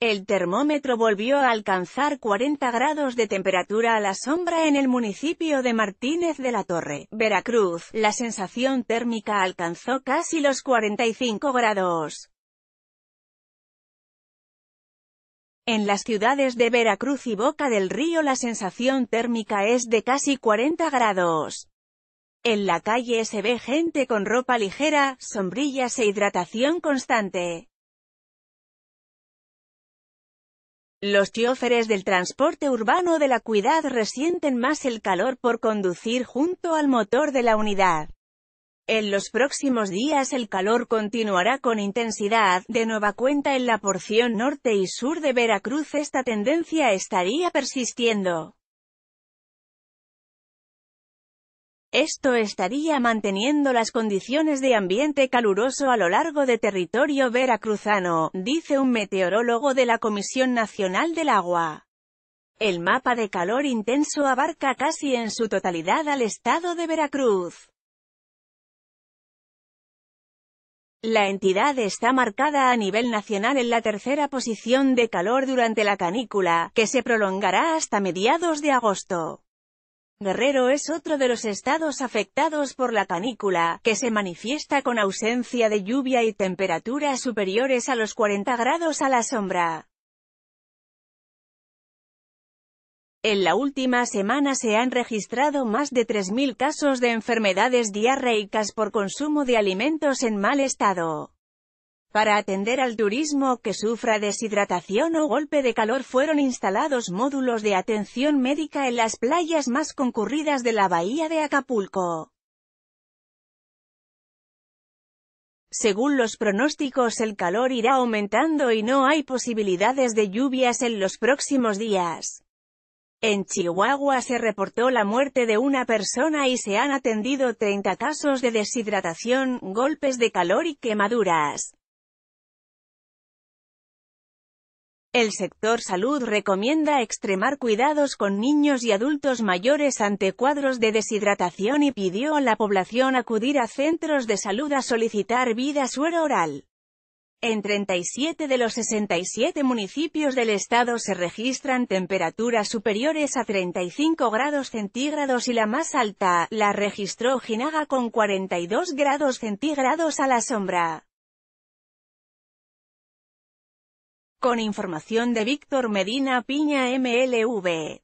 El termómetro volvió a alcanzar 40 grados de temperatura a la sombra en el municipio de Martínez de la Torre, Veracruz. La sensación térmica alcanzó casi los 45 grados. En las ciudades de Veracruz y Boca del Río la sensación térmica es de casi 40 grados. En la calle se ve gente con ropa ligera, sombrillas e hidratación constante. Los chóferes del transporte urbano de la cuidad resienten más el calor por conducir junto al motor de la unidad. En los próximos días el calor continuará con intensidad, de nueva cuenta en la porción norte y sur de Veracruz esta tendencia estaría persistiendo. Esto estaría manteniendo las condiciones de ambiente caluroso a lo largo de territorio veracruzano, dice un meteorólogo de la Comisión Nacional del Agua. El mapa de calor intenso abarca casi en su totalidad al estado de Veracruz. La entidad está marcada a nivel nacional en la tercera posición de calor durante la canícula, que se prolongará hasta mediados de agosto. Guerrero es otro de los estados afectados por la canícula, que se manifiesta con ausencia de lluvia y temperaturas superiores a los 40 grados a la sombra. En la última semana se han registrado más de 3.000 casos de enfermedades diarreicas por consumo de alimentos en mal estado. Para atender al turismo que sufra deshidratación o golpe de calor fueron instalados módulos de atención médica en las playas más concurridas de la bahía de Acapulco. Según los pronósticos el calor irá aumentando y no hay posibilidades de lluvias en los próximos días. En Chihuahua se reportó la muerte de una persona y se han atendido 30 casos de deshidratación, golpes de calor y quemaduras. El sector salud recomienda extremar cuidados con niños y adultos mayores ante cuadros de deshidratación y pidió a la población acudir a centros de salud a solicitar vida suero oral. En 37 de los 67 municipios del estado se registran temperaturas superiores a 35 grados centígrados y la más alta, la registró Jinaga con 42 grados centígrados a la sombra. Con información de Víctor Medina Piña MLV.